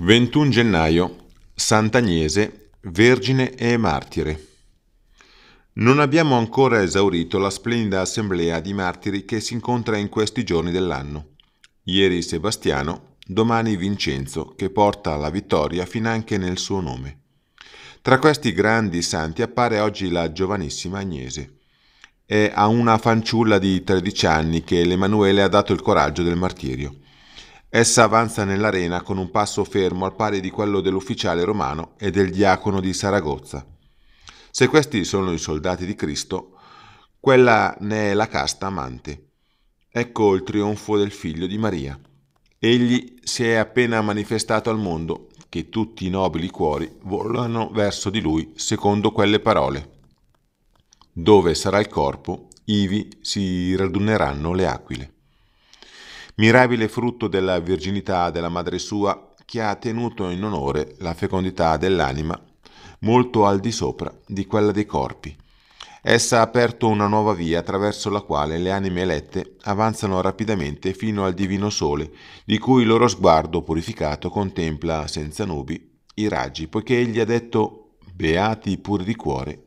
21 gennaio, Sant'Agnese, Vergine e Martire. Non abbiamo ancora esaurito la splendida assemblea di martiri che si incontra in questi giorni dell'anno. Ieri Sebastiano, domani Vincenzo, che porta la vittoria fin anche nel suo nome. Tra questi grandi santi appare oggi la giovanissima Agnese. È a una fanciulla di 13 anni che l'Emanuele ha dato il coraggio del martirio. Essa avanza nell'arena con un passo fermo al pari di quello dell'ufficiale romano e del diacono di Saragozza. Se questi sono i soldati di Cristo, quella ne è la casta amante. Ecco il trionfo del figlio di Maria. Egli si è appena manifestato al mondo che tutti i nobili cuori volano verso di lui secondo quelle parole. Dove sarà il corpo, ivi si raduneranno le aquile mirabile frutto della virginità della madre sua che ha tenuto in onore la fecondità dell'anima molto al di sopra di quella dei corpi. Essa ha aperto una nuova via attraverso la quale le anime elette avanzano rapidamente fino al divino sole, di cui il loro sguardo purificato contempla senza nubi i raggi, poiché egli ha detto Beati pur di cuore,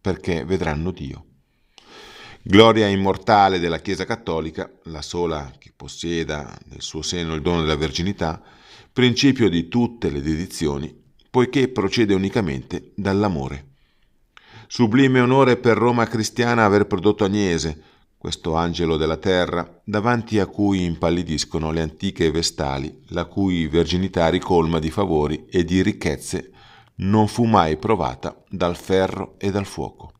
perché vedranno Dio. Gloria immortale della Chiesa Cattolica, la sola che possieda nel suo seno il dono della verginità, principio di tutte le dedizioni, poiché procede unicamente dall'amore. Sublime onore per Roma cristiana aver prodotto Agnese, questo angelo della terra, davanti a cui impallidiscono le antiche vestali, la cui verginità ricolma di favori e di ricchezze non fu mai provata dal ferro e dal fuoco.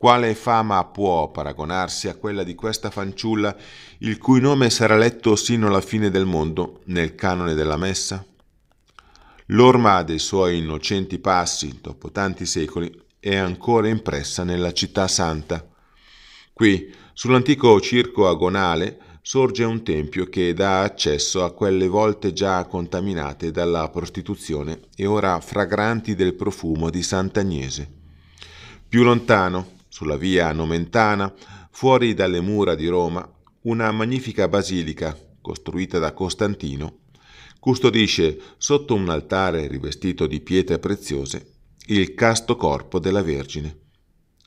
Quale fama può paragonarsi a quella di questa fanciulla, il cui nome sarà letto sino alla fine del mondo nel canone della messa? L'orma dei suoi innocenti passi, dopo tanti secoli, è ancora impressa nella città santa. Qui, sull'antico circo agonale, sorge un tempio che dà accesso a quelle volte già contaminate dalla prostituzione e ora fragranti del profumo di Sant'Agnese. Più lontano, sulla via Nomentana, fuori dalle mura di Roma, una magnifica basilica costruita da Costantino custodisce sotto un altare rivestito di pietre preziose il casto corpo della Vergine.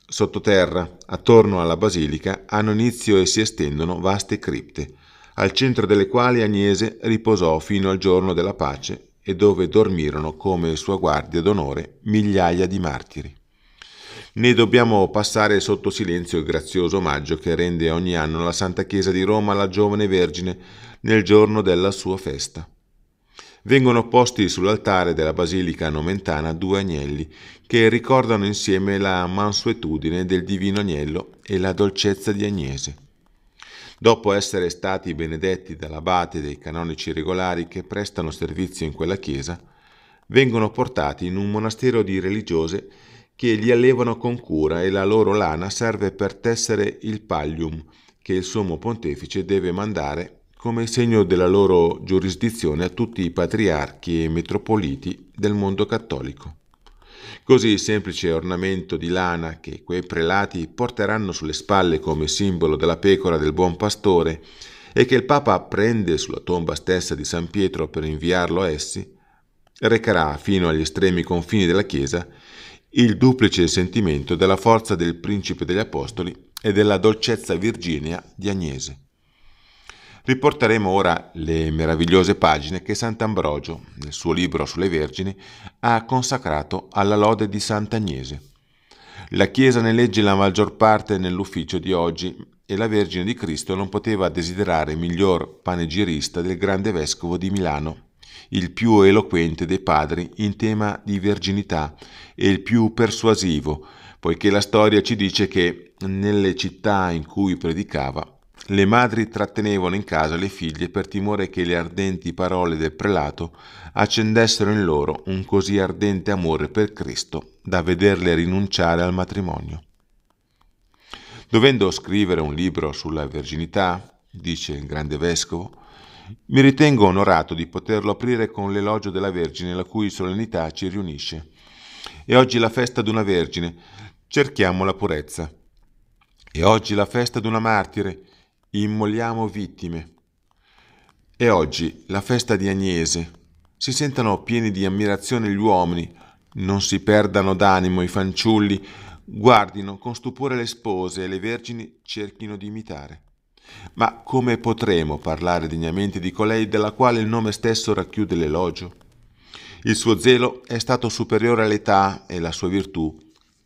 Sottoterra, attorno alla basilica, hanno inizio e si estendono vaste cripte, al centro delle quali Agnese riposò fino al giorno della pace e dove dormirono come sua guardia d'onore migliaia di martiri ne dobbiamo passare sotto silenzio il grazioso omaggio che rende ogni anno la Santa Chiesa di Roma alla giovane Vergine nel giorno della sua festa. Vengono posti sull'altare della Basilica Nomentana due agnelli che ricordano insieme la mansuetudine del divino agnello e la dolcezza di Agnese. Dopo essere stati benedetti dall'abate dei canonici regolari che prestano servizio in quella chiesa, vengono portati in un monastero di religiose che li allevano con cura e la loro lana serve per tessere il pallium che il sommo pontefice deve mandare come segno della loro giurisdizione a tutti i patriarchi e metropoliti del mondo cattolico. Così il semplice ornamento di lana che quei prelati porteranno sulle spalle come simbolo della pecora del buon pastore e che il Papa prende sulla tomba stessa di San Pietro per inviarlo a essi, recherà fino agli estremi confini della Chiesa il duplice sentimento della forza del principe degli apostoli e della dolcezza virginia di Agnese. Riporteremo ora le meravigliose pagine che Sant'Ambrogio, nel suo libro sulle Vergini, ha consacrato alla lode di Sant'Agnese. La Chiesa ne legge la maggior parte nell'ufficio di oggi e la Vergine di Cristo non poteva desiderare miglior panegirista del grande vescovo di Milano, il più eloquente dei padri in tema di verginità e il più persuasivo, poiché la storia ci dice che nelle città in cui predicava le madri trattenevano in casa le figlie per timore che le ardenti parole del prelato accendessero in loro un così ardente amore per Cristo da vederle rinunciare al matrimonio. Dovendo scrivere un libro sulla verginità, dice il grande vescovo, mi ritengo onorato di poterlo aprire con l'elogio della Vergine, la cui solennità ci riunisce. E oggi la festa d'una Vergine, cerchiamo la purezza. E oggi la festa d'una martire, immoliamo vittime. E oggi la festa di Agnese. Si sentano pieni di ammirazione gli uomini, non si perdano d'animo i fanciulli, guardino con stupore le spose e le vergini cerchino di imitare. Ma come potremo parlare degnamente di colei della quale il nome stesso racchiude l'elogio? Il suo zelo è stato superiore all'età e la sua virtù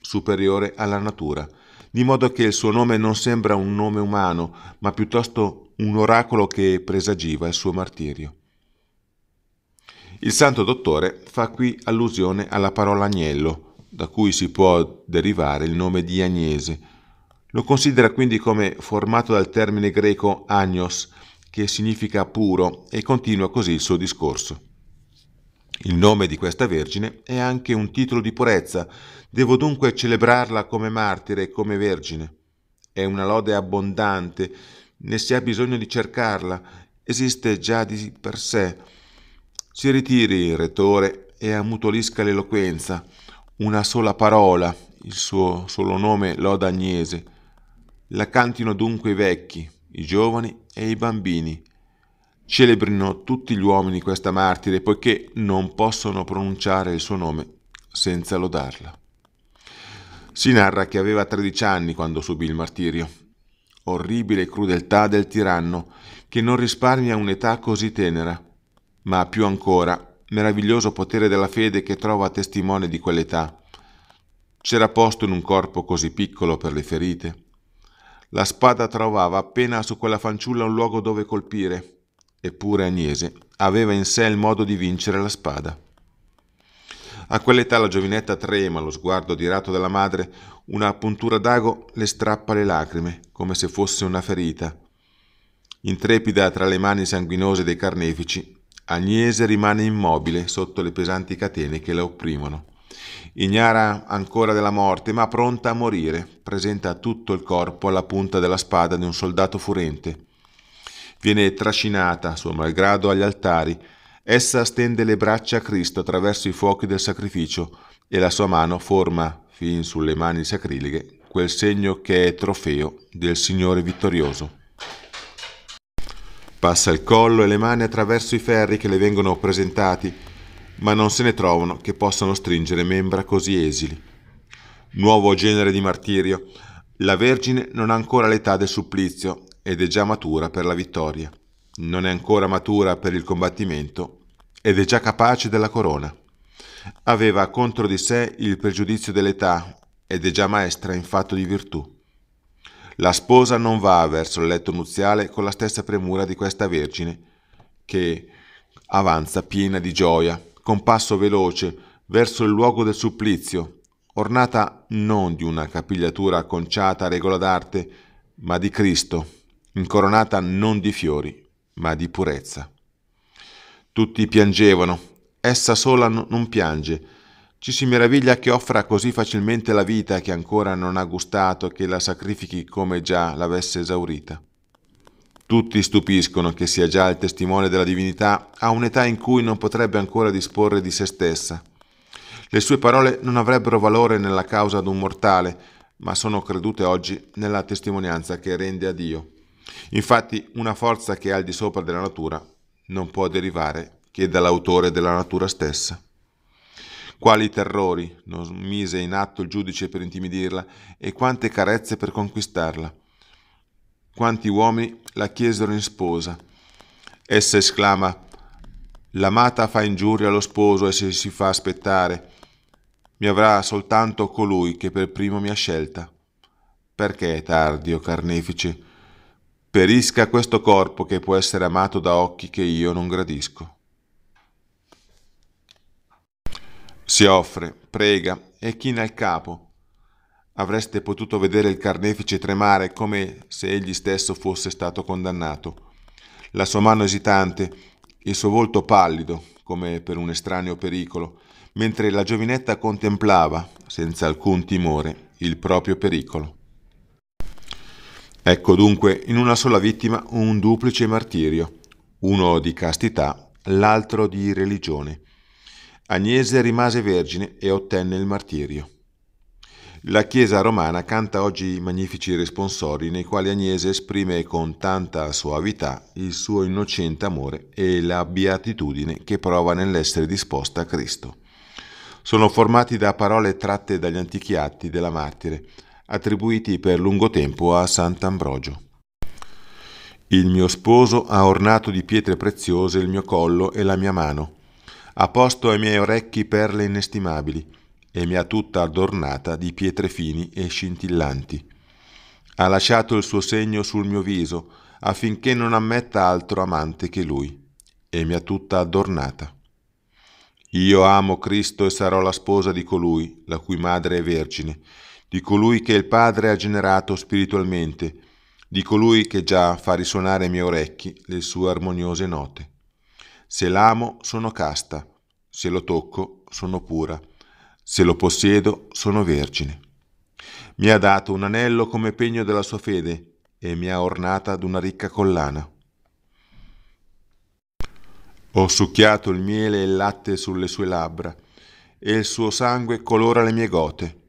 superiore alla natura, di modo che il suo nome non sembra un nome umano, ma piuttosto un oracolo che presagiva il suo martirio. Il santo dottore fa qui allusione alla parola agnello, da cui si può derivare il nome di Agnese, lo considera quindi come formato dal termine greco agnos, che significa puro, e continua così il suo discorso. Il nome di questa Vergine è anche un titolo di purezza, devo dunque celebrarla come martire e come Vergine. È una lode abbondante, né si ha bisogno di cercarla, esiste già di per sé. Si ritiri il retore e ammutolisca l'eloquenza. Una sola parola, il suo solo nome loda Agnese la cantino dunque i vecchi, i giovani e i bambini. Celebrino tutti gli uomini questa martire, poiché non possono pronunciare il suo nome senza lodarla. Si narra che aveva 13 anni quando subì il martirio. Orribile crudeltà del tiranno, che non risparmia un'età così tenera, ma più ancora, meraviglioso potere della fede che trova testimone di quell'età. C'era posto in un corpo così piccolo per le ferite, la spada trovava appena su quella fanciulla un luogo dove colpire, eppure Agnese aveva in sé il modo di vincere la spada. A quell'età la giovinetta trema lo sguardo dirato della madre, una puntura d'ago le strappa le lacrime, come se fosse una ferita. Intrepida tra le mani sanguinose dei carnefici, Agnese rimane immobile sotto le pesanti catene che la opprimono. Ignara ancora della morte, ma pronta a morire, presenta tutto il corpo alla punta della spada di un soldato furente. Viene trascinata, suo malgrado, agli altari. Essa stende le braccia a Cristo attraverso i fuochi del sacrificio e la sua mano forma, fin sulle mani sacrileghe, quel segno che è trofeo del Signore vittorioso. Passa il collo e le mani attraverso i ferri che le vengono presentati ma non se ne trovano che possano stringere membra così esili. Nuovo genere di martirio. La Vergine non ha ancora l'età del supplizio ed è già matura per la vittoria. Non è ancora matura per il combattimento ed è già capace della corona. Aveva contro di sé il pregiudizio dell'età ed è già maestra in fatto di virtù. La sposa non va verso il letto nuziale con la stessa premura di questa Vergine che avanza piena di gioia con passo veloce verso il luogo del supplizio, ornata non di una capigliatura acconciata a regola d'arte, ma di Cristo, incoronata non di fiori, ma di purezza. Tutti piangevano, essa sola non piange. Ci si meraviglia che offra così facilmente la vita che ancora non ha gustato e che la sacrifichi come già l'avesse esaurita. Tutti stupiscono che sia già il testimone della divinità a un'età in cui non potrebbe ancora disporre di se stessa. Le sue parole non avrebbero valore nella causa d'un mortale, ma sono credute oggi nella testimonianza che rende a Dio. Infatti una forza che è al di sopra della natura non può derivare che dall'autore della natura stessa. Quali terrori non mise in atto il giudice per intimidirla e quante carezze per conquistarla quanti uomini la chiesero in sposa. Essa esclama, l'amata fa ingiuria allo sposo e se si fa aspettare. Mi avrà soltanto colui che per primo mi ha scelta. Perché è tardi, o carnefice? Perisca questo corpo che può essere amato da occhi che io non gradisco. Si offre, prega e china il capo avreste potuto vedere il carnefice tremare come se egli stesso fosse stato condannato. La sua mano esitante, il suo volto pallido, come per un estraneo pericolo, mentre la giovinetta contemplava, senza alcun timore, il proprio pericolo. Ecco dunque in una sola vittima un duplice martirio, uno di castità, l'altro di religione. Agnese rimase vergine e ottenne il martirio. La Chiesa romana canta oggi i magnifici responsori nei quali Agnese esprime con tanta soavità il suo innocente amore e la beatitudine che prova nell'essere disposta a Cristo. Sono formati da parole tratte dagli antichi atti della martire, attribuiti per lungo tempo a Sant'Ambrogio. Il mio sposo ha ornato di pietre preziose il mio collo e la mia mano, ha posto ai miei orecchi perle inestimabili, e mi ha tutta adornata di pietre fini e scintillanti. Ha lasciato il suo segno sul mio viso affinché non ammetta altro amante che lui, e mi ha tutta adornata. Io amo Cristo e sarò la sposa di colui, la cui madre è vergine, di colui che il Padre ha generato spiritualmente, di colui che già fa risuonare ai miei orecchi le sue armoniose note. Se l'amo sono casta, se lo tocco sono pura, se lo possiedo, sono vergine. Mi ha dato un anello come pegno della sua fede e mi ha ornata d'una ricca collana. Ho succhiato il miele e il latte sulle sue labbra e il suo sangue colora le mie gote.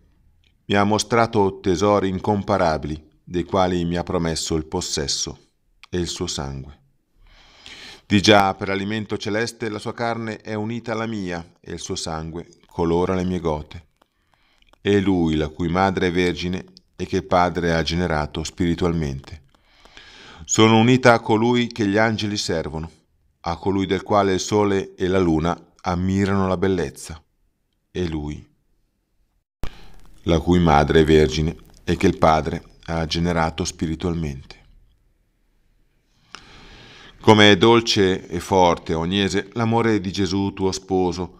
Mi ha mostrato tesori incomparabili dei quali mi ha promesso il possesso e il suo sangue. Di già per alimento celeste la sua carne è unita alla mia e il suo sangue colora le mie gote. È lui la cui madre è vergine e che padre ha generato spiritualmente. Sono unita a colui che gli angeli servono, a colui del quale il sole e la luna ammirano la bellezza. È lui la cui madre è vergine e che il padre ha generato spiritualmente. Come è dolce e forte, Ognese, l'amore di Gesù tuo sposo,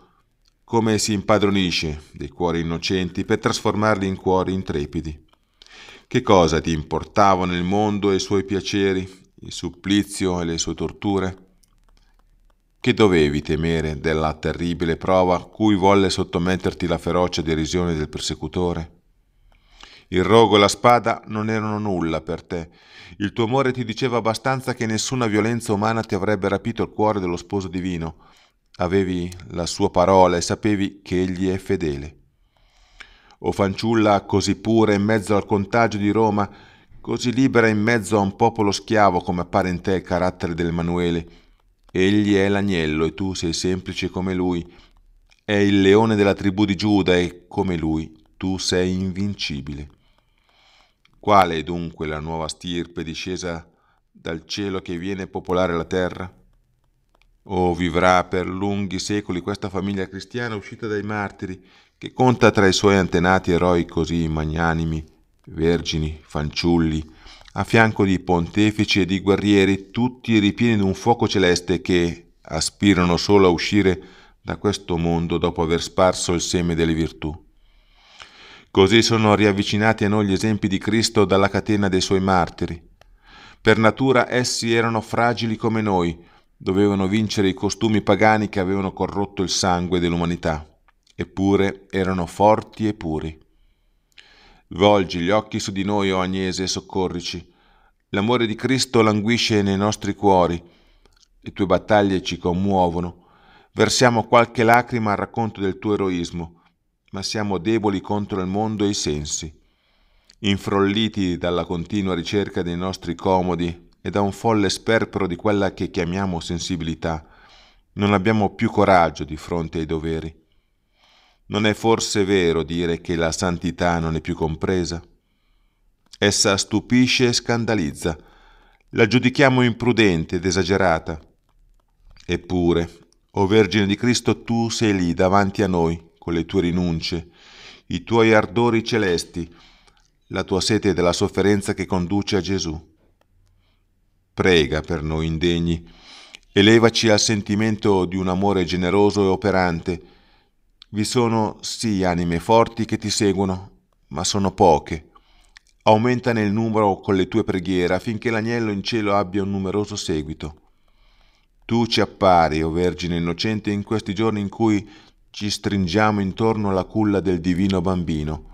come si impadronisce dei cuori innocenti per trasformarli in cuori intrepidi. Che cosa ti importavano il mondo e i suoi piaceri, il supplizio e le sue torture? Che dovevi temere della terribile prova a cui volle sottometterti la feroce derisione del persecutore? Il rogo e la spada non erano nulla per te. Il tuo amore ti diceva abbastanza che nessuna violenza umana ti avrebbe rapito il cuore dello sposo divino, avevi la sua parola e sapevi che egli è fedele. O fanciulla così pura in mezzo al contagio di Roma, così libera in mezzo a un popolo schiavo come appare in te il carattere dell'Emanuele, egli è l'agnello e tu sei semplice come lui, è il leone della tribù di Giuda e come lui tu sei invincibile. Quale è dunque la nuova stirpe discesa dal cielo che viene a popolare la terra? oh, vivrà per lunghi secoli questa famiglia cristiana uscita dai martiri, che conta tra i suoi antenati eroi così magnanimi, vergini, fanciulli, a fianco di pontefici e di guerrieri, tutti ripieni di un fuoco celeste che aspirano solo a uscire da questo mondo dopo aver sparso il seme delle virtù. Così sono riavvicinati a noi gli esempi di Cristo dalla catena dei suoi martiri. Per natura essi erano fragili come noi, dovevano vincere i costumi pagani che avevano corrotto il sangue dell'umanità, eppure erano forti e puri. Volgi gli occhi su di noi, o oh Agnese, e soccorrici. L'amore di Cristo languisce nei nostri cuori, le tue battaglie ci commuovono. Versiamo qualche lacrima al racconto del tuo eroismo, ma siamo deboli contro il mondo e i sensi. Infrolliti dalla continua ricerca dei nostri comodi e da un folle sperpero di quella che chiamiamo sensibilità. Non abbiamo più coraggio di fronte ai doveri. Non è forse vero dire che la santità non è più compresa? Essa stupisce e scandalizza. La giudichiamo imprudente ed esagerata. Eppure, o Vergine di Cristo, tu sei lì davanti a noi con le tue rinunce, i tuoi ardori celesti, la tua sete della sofferenza che conduce a Gesù prega per noi indegni, elevaci al sentimento di un amore generoso e operante. Vi sono sì anime forti che ti seguono, ma sono poche. Aumenta nel numero con le tue preghiere affinché l'agnello in cielo abbia un numeroso seguito. Tu ci appari, o oh Vergine innocente, in questi giorni in cui ci stringiamo intorno alla culla del divino bambino.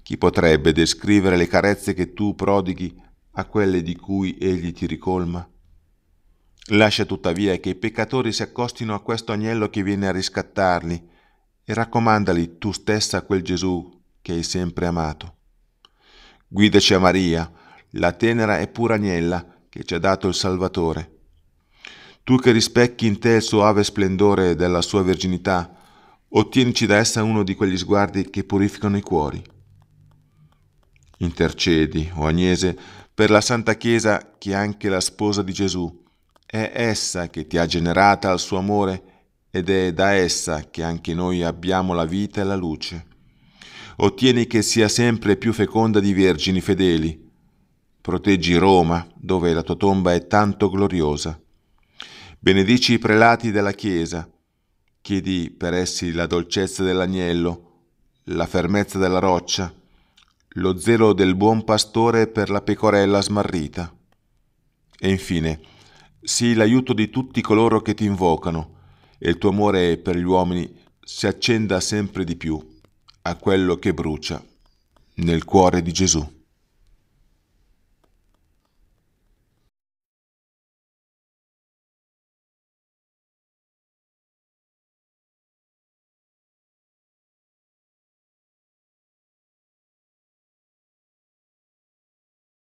Chi potrebbe descrivere le carezze che tu prodighi a quelle di cui egli ti ricolma? Lascia tuttavia che i peccatori si accostino a questo agnello che viene a riscattarli e raccomandali tu stessa a quel Gesù che hai sempre amato. Guidaci a Maria, la tenera e pura agnella che ci ha dato il Salvatore. Tu che rispecchi in te il soave splendore della sua verginità, ottienici da essa uno di quegli sguardi che purificano i cuori. Intercedi, o Agnese, per la Santa Chiesa che è anche la sposa di Gesù. È essa che ti ha generata al suo amore ed è da essa che anche noi abbiamo la vita e la luce. Ottieni che sia sempre più feconda di vergini fedeli. Proteggi Roma, dove la tua tomba è tanto gloriosa. Benedici i prelati della Chiesa. Chiedi per essi la dolcezza dell'agnello, la fermezza della roccia, lo zelo del buon pastore per la pecorella smarrita. E infine, sii l'aiuto di tutti coloro che ti invocano, e il tuo amore per gli uomini si accenda sempre di più a quello che brucia nel cuore di Gesù.